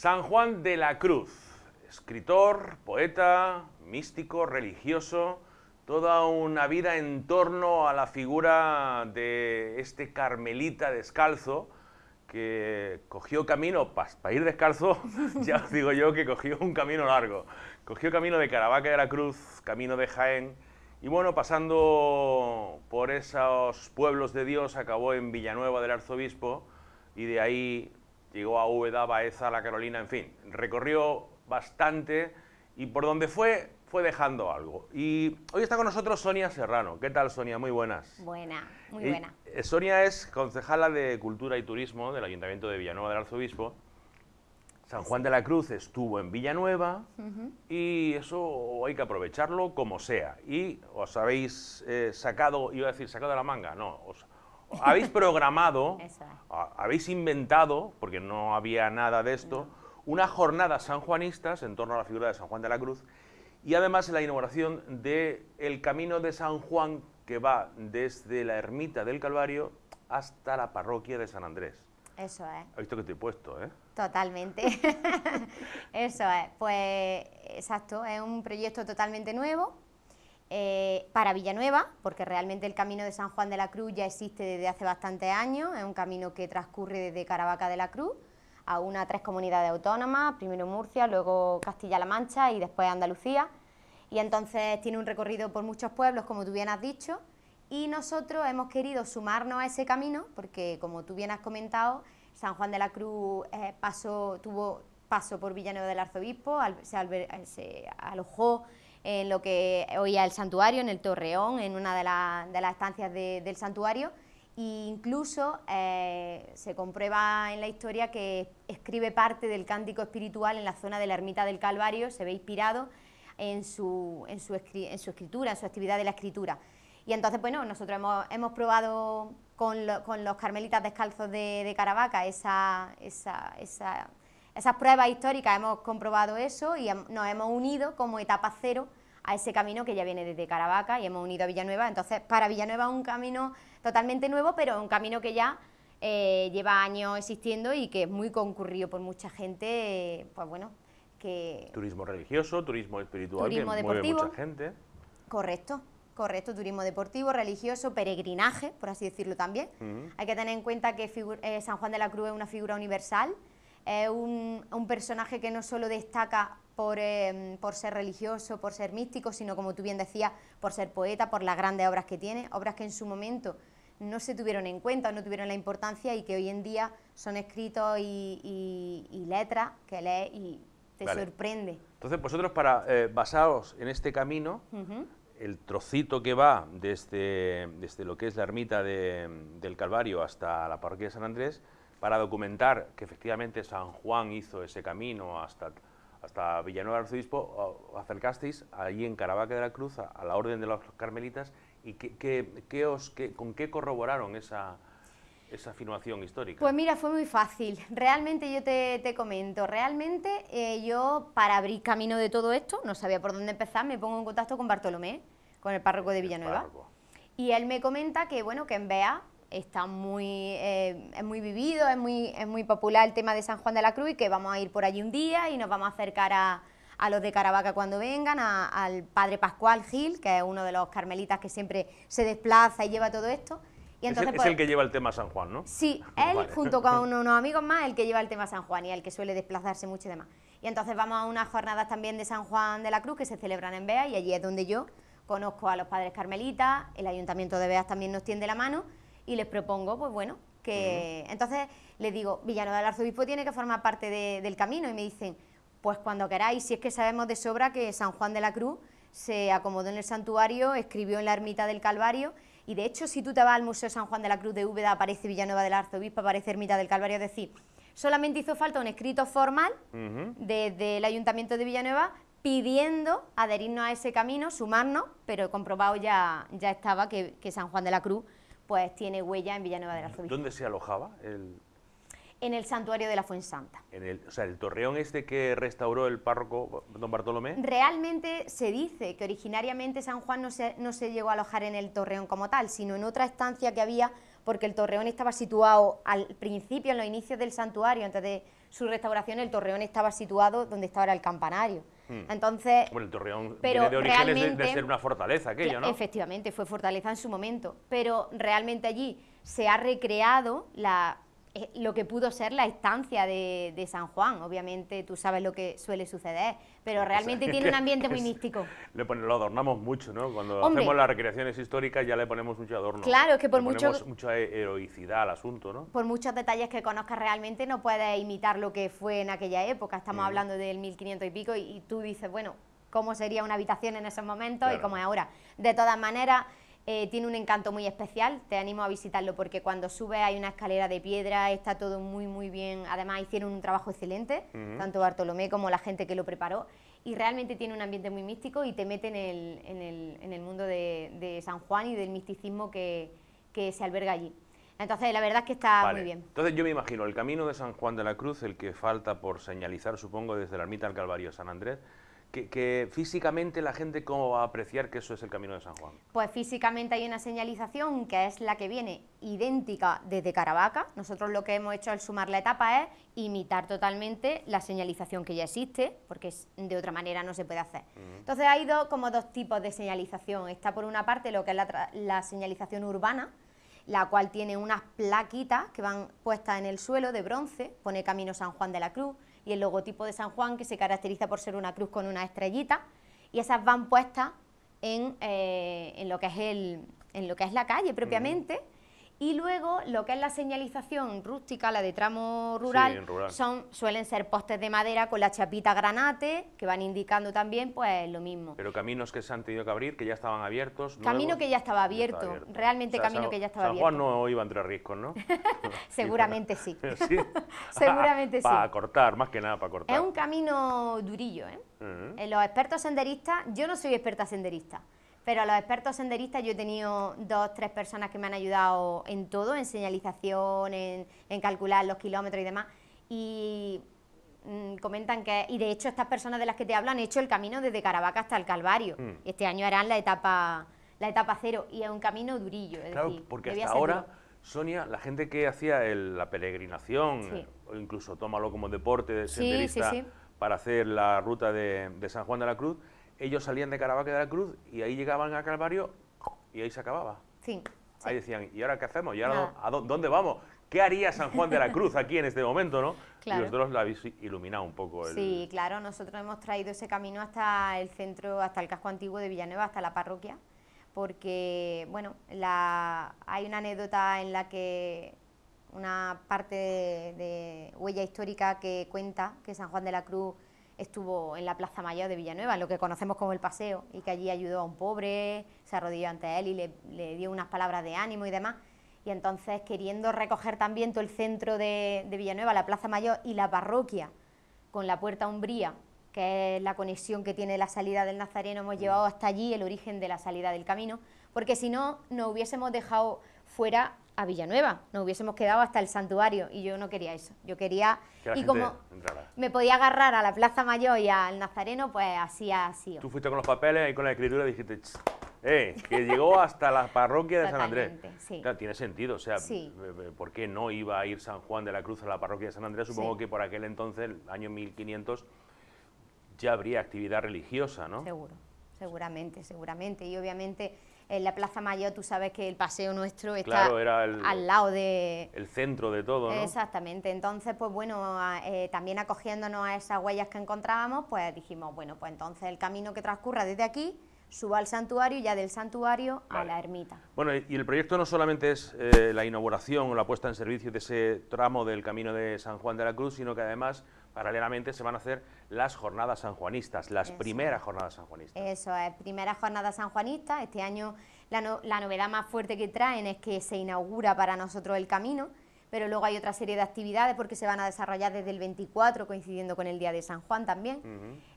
San Juan de la Cruz, escritor, poeta, místico, religioso, toda una vida en torno a la figura de este carmelita descalzo que cogió camino, para ir descalzo, ya os digo yo que cogió un camino largo. Cogió camino de Caravaca de la Cruz, camino de Jaén, y bueno, pasando por esos pueblos de Dios, acabó en Villanueva del Arzobispo, y de ahí llegó a Úbeda, Baeza, La Carolina, en fin, recorrió bastante y por donde fue, fue dejando algo. Y hoy está con nosotros Sonia Serrano. ¿Qué tal, Sonia? Muy buenas. Buena, muy buena. Eh, Sonia es concejala de Cultura y Turismo del Ayuntamiento de Villanueva del Arzobispo. San Juan de la Cruz estuvo en Villanueva y eso hay que aprovecharlo como sea. Y os habéis eh, sacado, iba a decir, sacado de la manga, no, os, habéis programado, ah, habéis inventado, porque no había nada de esto, una jornada sanjuanistas en torno a la figura de San Juan de la Cruz y además la inauguración del el Camino de San Juan que va desde la ermita del Calvario hasta la parroquia de San Andrés. Eso es. Has visto que te puesto, ¿eh? Totalmente. Eso es. Pues, exacto, es un proyecto totalmente nuevo eh, para Villanueva, porque realmente el camino de San Juan de la Cruz ya existe desde hace bastantes años, es un camino que transcurre desde Caravaca de la Cruz a una tres comunidades autónomas, primero Murcia, luego Castilla-La Mancha y después Andalucía, y entonces tiene un recorrido por muchos pueblos, como tú bien has dicho, y nosotros hemos querido sumarnos a ese camino, porque como tú bien has comentado, San Juan de la Cruz eh, tuvo paso por Villanueva del Arzobispo, eh, se alojó en lo que hoy es el santuario, en el Torreón, en una de, las estancias del santuario, e incluso eh, se comprueba en la historia que escribe parte del cántico espiritual en la zona de la ermita del Calvario, se ve inspirado en su, en su, escritura, en su actividad de la escritura. Y entonces, bueno, nosotros hemos, hemos probado con, los carmelitas descalzos de, Caravaca esa, esa esas pruebas históricas hemos comprobado eso y nos hemos unido como etapa cero a ese camino que ya viene desde Caravaca y hemos unido a Villanueva. Entonces, para Villanueva es un camino totalmente nuevo, pero un camino que ya eh, lleva años existiendo y que es muy concurrido por mucha gente, pues bueno, que... Turismo religioso, turismo espiritual, que deportivo, mucha gente. Correcto, correcto, turismo deportivo, religioso, peregrinaje, por así decirlo también. Hay que tener en cuenta que eh, San Juan de la Cruz es una figura universal, es un, personaje que no solo destaca em, por, ser religioso, por ser místico, sino como tú bien decías, por ser poeta, por las grandes obras que tiene, obras que en su momento no se tuvieron en cuenta, no tuvieron la importancia y que hoy en día son escritos y, letras que lees y te sorprende. Entonces vosotros para eh, basados en este camino, el trocito que va desde, lo que es la ermita del Calvario hasta la parroquia de San Andrés, para documentar que efectivamente San Juan hizo ese camino hasta, hasta Villanueva del Arzobispo, acercasteis allí en Caravaca de la Cruz a, la Orden de los Carmelitas y que, con qué corroboraron esa, esa afirmación histórica? Pues mira, fue muy fácil. Realmente yo te, te comento, realmente eh, yo para abrir camino de todo esto, no sabía por dónde empezar, me pongo en contacto con Bartolomé, con el párroco de Villanueva. Y él me comenta que, bueno, que en Bea está muy, eh, es muy vivido, es muy, es muy popular el tema de San Juan de la Cruz y que vamos a ir por allí un día y nos vamos a acercar a, a los de Caravaca cuando vengan, al padre Pascual Gil, que es uno de los carmelitas que siempre se desplaza y lleva todo esto. Y entonces, es, pues, el, que lleva el tema San Juan, ¿no? Sí, él junto con unos amigos más, el que lleva el tema San Juan y el que suele desplazarse mucho y demás. Y entonces vamos a unas jornadas también de San Juan de la Cruz que se celebran en Bea y allí es donde yo conozco a los padres carmelitas, el ayuntamiento de Beas también nos tiende la mano y les propongo, pues bueno, que... Entonces les digo, Villanueva del Arzobispo tiene que formar parte del camino y me dicen, pues cuando queráis, si es que sabemos de sobra que San Juan de la Cruz se acomodó en el santuario, escribió en la ermita del Calvario y de hecho si tú te vas al Museo San Juan de la Cruz de Úbeda aparece Villanueva del Arzobispo, aparece Ermita del Calvario, es decir, solamente hizo falta un escrito formal desde el Ayuntamiento de Villanueva pidiendo adherirnos a ese camino, sumarnos, pero comprobado ya, ya estaba que San Juan de la Cruz pues tiene huella en Villanueva de la Arzobispo. ¿Dónde se alojaba En el santuario de la Fuensanta. En el, o sea, el torreón este que restauró el párroco don Bartolomé. Realmente se dice que originariamente San Juan no se, no se llegó a alojar en el torreón como tal, sino en otra estancia que había, porque el torreón estaba situado al principio, en los inicios del santuario, antes de su restauración, el torreón estaba situado donde estaba el campanario. Hmm. Entonces, bueno, pero de orígenes de, ser una fortaleza aquello, ¿no? Efectivamente, fue fortaleza en su momento, pero realmente allí se ha recreado la eh, lo que pudo ser la estancia de, San Juan. Obviamente tú sabes lo que suele suceder, pero pues, realmente tiene un ambiente muy místico. Le lo adornamos mucho, ¿no? Cuando hacemos las recreaciones históricas ya le ponemos mucho adorno. Claro, es que por mucho... mucha e, heroicidad al asunto, ¿no? Por muchos detalles que conozcas realmente no puedes imitar lo que fue en aquella época. Estamos hablando del 1500 y pico y, tú dices, bueno, cómo sería una habitación en esos momentos y cómo es ahora. De todas maneras, eh, tiene un encanto muy especial, te animo a visitarlo porque cuando subes hay una escalera de piedra, está todo muy muy bien, además hicieron un trabajo excelente, tanto Bartolomé como la gente que lo preparó, y realmente tiene un ambiente muy místico y te mete en el, mundo de, San Juan y del misticismo que, se alberga allí. Entonces, la verdad es que está muy bien. Entonces, yo me imagino, el camino de San Juan de la Cruz, el que falta por señalizar, supongo, desde la ermita al Calvario San Andrés, que, físicamente la gente cómo va a apreciar que eso es el Camino de San Juan? Pues físicamente hay una señalización que es la que viene idéntica desde Caravaca. Nosotros lo que hemos hecho al sumar la etapa es imitar totalmente la señalización que ya existe, porque de otra manera no se puede hacer. Entonces hay como dos tipos de señalización. Está por una parte lo que es la señalización urbana, la cual tiene unas plaquitas que van puestas en el suelo de bronce, pone Camino San Juan de la Cruz, y el logotipo de San Juan, que se caracteriza por ser una cruz con una estrellita, y esas van puestas en, eh, lo, que es el, en lo que es la calle propiamente. Y luego lo que es la señalización rústica, la de tramo rural, son suelen ser postes de madera con la chapita granate, que van indicando también pues lo mismo. Pero caminos que se han tenido que abrir, que ya estaban abiertos. Camino que ya estaba abierto, realmente camino que ya estaba San Juan no iba entre riesgos, ¿no? Seguramente sí. Seguramente sí. Para cortar, más que nada para cortar. Es un camino durillo, ¿eh? eh los expertos senderistas, yo no soy experta senderista, pero a los expertos senderistas, yo he tenido dos, tres personas que me han ayudado en todo, en señalización, en, calcular los kilómetros y demás. Y mm, comentan que, y de hecho estas personas de las que te hablo han hecho el camino desde Caravaca hasta el Calvario. Mm. este año harán la etapa, la etapa cero y es un camino durillo. claro, porque hasta ahora, Sonia, la gente que hacía la peregrinación, o incluso tómalo como deporte de senderista para hacer la ruta de San Juan de la Cruz, ellos salían de Carabaque de la Cruz y ahí llegaban a Calvario y ahí se acababa. Sí. Ahí decían, ¿y ahora qué hacemos? ¿Y a dónde vamos? ¿Qué haría San Juan de la Cruz aquí en este momento, no? Y vosotros la habéis iluminado un poco. Sí, claro, nosotros hemos traído ese camino hasta el centro, hasta el casco antiguo de Villanueva, hasta la parroquia, porque, bueno, la... hay una anécdota en la que una parte de huella histórica que cuenta que San Juan de la Cruz estuvo en la Plaza Mayor de Villanueva, lo que conocemos como el paseo, y que allí ayudó a un pobre, se arrodilló ante él y le, dio unas palabras de ánimo y demás. Y entonces, queriendo recoger también todo el centro de, de Villanueva, la Plaza Mayor y la parroquia, con la Puerta Umbría, que es la conexión que tiene la salida del Nazareno, hemos mm. llevado hasta allí el origen de la salida del camino, porque si no, nos hubiésemos dejado fuera a Villanueva, nos hubiésemos quedado hasta el santuario y yo no quería eso, yo quería... y como me podía agarrar a la Plaza Mayor y al Nazareno, pues así ha sido. Tú fuiste con los papeles y con la escritura y dijiste, eh, que llegó hasta la parroquia de San Andrés. tiene sentido, o sea, eh, eh, ¿por qué no iba a ir San Juan de la Cruz a la parroquia de San Andrés? Supongo que por aquel entonces, el año 1500, ya habría actividad religiosa, ¿no? Seguro, seguramente, seguramente, y obviamente en la Plaza Mayor, tú sabes que el paseo nuestro está al lado de... El centro de todo, ¿no? Exactamente. Entonces, pues bueno, eh, también acogiéndonos a esas huellas que encontrábamos, pues dijimos, bueno, pues entonces el camino que transcurra desde aquí suba al santuario y ya del santuario a la ermita. Bueno, y el proyecto no solamente es eh, la inauguración o la puesta en servicio de ese tramo del Camino de San Juan de la Cruz, sino que además paralelamente se van a hacer las jornadas sanjuanistas, las primeras jornadas sanjuanistas. Eso es, primera jornada sanjuanista. Este año la, novedad más fuerte que traen es que se inaugura para nosotros el camino, pero luego hay otra serie de actividades porque se van a desarrollar desde el 24, coincidiendo con el Día de San Juan también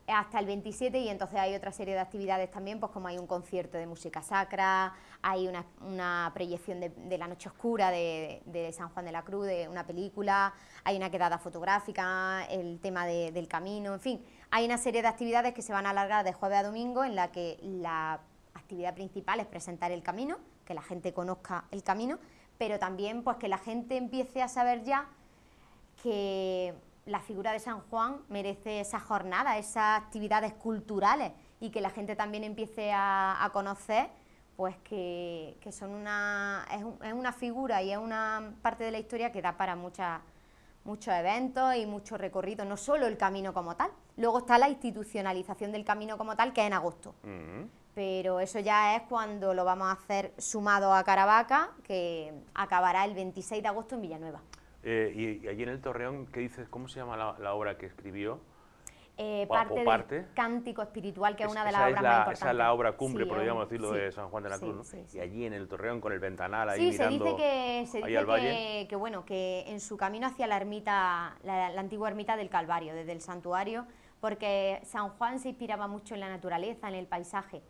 hasta el 27 y entonces hay otra serie de actividades también, pues como hay un concierto de música sacra, hay una, proyección de, La Noche Oscura de, San Juan de la Cruz, de una película, hay una quedada fotográfica, el tema del camino, en fin, hay una serie de actividades que se van a alargar de jueves a domingo en la que la actividad principal es presentar el camino, que la gente conozca el camino, pero también pues que la gente empiece a saber ya que la figura de San Juan merece esa jornada, esas actividades culturales y que la gente también empiece a, conocer pues que, son una, es, una figura y es una parte de la historia que da para muchos eventos y mucho recorrido, no solo el camino como tal. Luego está la institucionalización del camino como tal, que es en agosto. Pero eso ya es cuando lo vamos a hacer sumado a Caravaca, que acabará el 26 de agosto en Villanueva. Eh, y, allí en el Torreón, ¿qué dices? ¿Cómo se llama la, obra que escribió? Eh, parte, Cántico Espiritual, que es, una de las obras más importantes. Esa es la obra cumbre, podríamos decirlo, de San Juan de la Cruz, Y allí en el Torreón, con el ventanal ahí mirando se dice que, se dice que, bueno, que en su camino hacia la ermita, la, antigua ermita del Calvario, desde el santuario, porque San Juan se inspiraba mucho en la naturaleza, en el paisaje.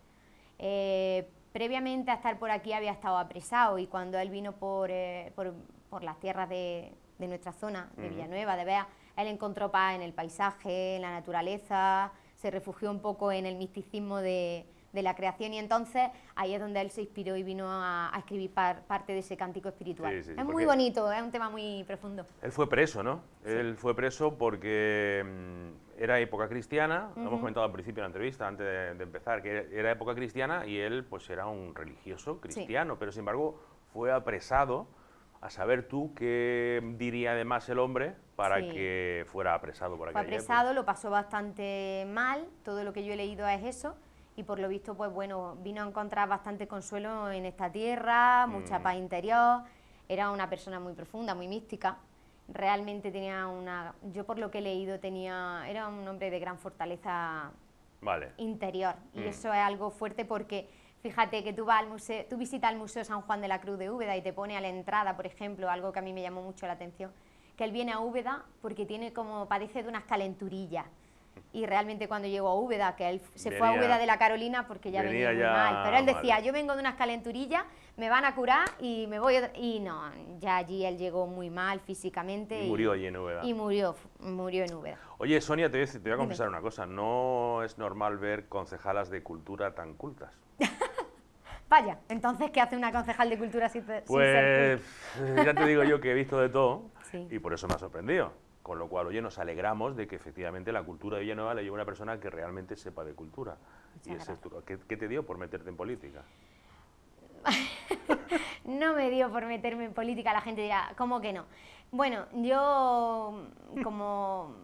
Eh, previamente a estar por aquí había estado apresado y cuando él vino por, por las tierras de, de nuestra zona, de Villanueva, de Bea. Él encontró paz en el paisaje, en la naturaleza, se refugió un poco en el misticismo de, de la creación y entonces ahí es donde él se inspiró y vino a, escribir parte de ese cántico espiritual. es muy bonito, es un tema muy profundo. Él fue preso, ¿no? Él fue preso porque mm, era época cristiana, lo hemos comentado al principio de la entrevista, antes de, de, empezar, que era época cristiana y él pues era un religioso cristiano, pero sin embargo fue apresado a saber tú qué diría además el hombre para que fuera apresado por aquí Fue apresado, lo pasó bastante mal, todo lo que yo he leído es eso, y por lo visto, pues bueno, vino a encontrar bastante consuelo en esta tierra, mucha mm. paz interior, era una persona muy profunda, muy mística, realmente tenía una, yo por lo que he leído tenía, era un hombre de gran fortaleza interior, y mm. eso es algo fuerte porque Fíjate que tú, vas al museo, tú visitas el Museo San Juan de la Cruz de Úbeda y te pone a la entrada, por ejemplo, algo que a mí me llamó mucho la atención, que él viene a Úbeda porque tiene como, padece de unas calenturillas. Y realmente cuando llegó a Úbeda, que él se fue a Úbeda de la Carolina porque ya venía, mal. Pero él decía, yo vengo de unas calenturillas, me van a curar y me voy... Y no, ya allí él llegó muy mal físicamente. Y murió allí en Úbeda. Y murió, murió en Úbeda. Oye, Sonia, te voy, a, te confesar una cosa. No es normal ver concejalas de cultura tan cultas. Vaya, Entonces, ¿qué hace una concejal de cultura si Pues eh, ya te digo yo que he visto de todo y por eso me ha sorprendido. Con lo cual, oye, nos alegramos de que efectivamente la cultura de Villanueva le lleve a una persona que realmente sepa de cultura. Y ese, ¿Qué te dio por meterte en política? no me dio por meterme en política, la gente dirá, ¿cómo que no? Bueno, yo como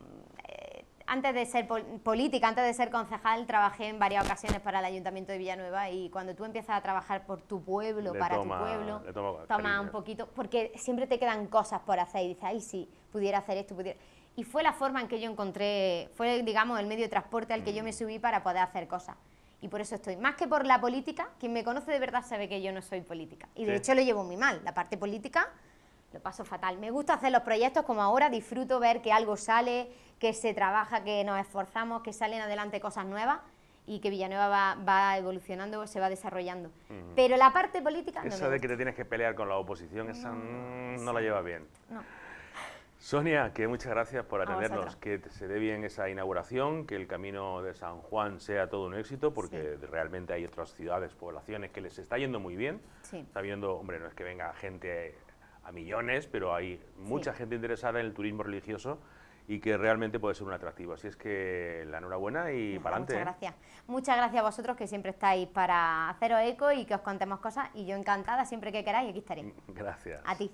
antes de ser política, antes de ser concejal, trabajé en varias ocasiones para el Ayuntamiento de Villanueva y cuando tú empiezas a trabajar por tu pueblo, para tu pueblo, toma, un poquito, porque siempre te quedan cosas por hacer y dices, ay, sí, pudiera hacer esto, pudiera... Y fue la forma en que yo encontré, fue, digamos, el medio de transporte al que yo me mm. subí para poder hacer cosas. Y por eso estoy. Más que por la política, quien me conoce de verdad sabe que yo no soy política. Y de hecho lo llevo muy mal. La parte política lo paso fatal. Me gusta hacer los proyectos como ahora, disfruto ver que algo sale, que se trabaja, que nos esforzamos, que salen adelante cosas nuevas y que Villanueva va, evolucionando, se va desarrollando. Pero la parte política... Esa no de que te tienes que pelear con la oposición, esa no, mm, la lleva bien. Sonia, que muchas gracias por atendernos, que se dé bien esa inauguración, que el camino de San Juan sea todo un éxito, porque realmente hay otras ciudades, poblaciones que les está yendo muy bien. Está viendo, hombre, no es que venga gente millones, pero hay mucha gente interesada en el turismo religioso y que realmente puede ser un atractivo. Así es que la enhorabuena y para adelante. Muchas ¿eh? gracias. Muchas gracias a vosotros que siempre estáis para haceros eco y que os contemos cosas y yo encantada siempre que queráis aquí estaré. Gracias. A ti.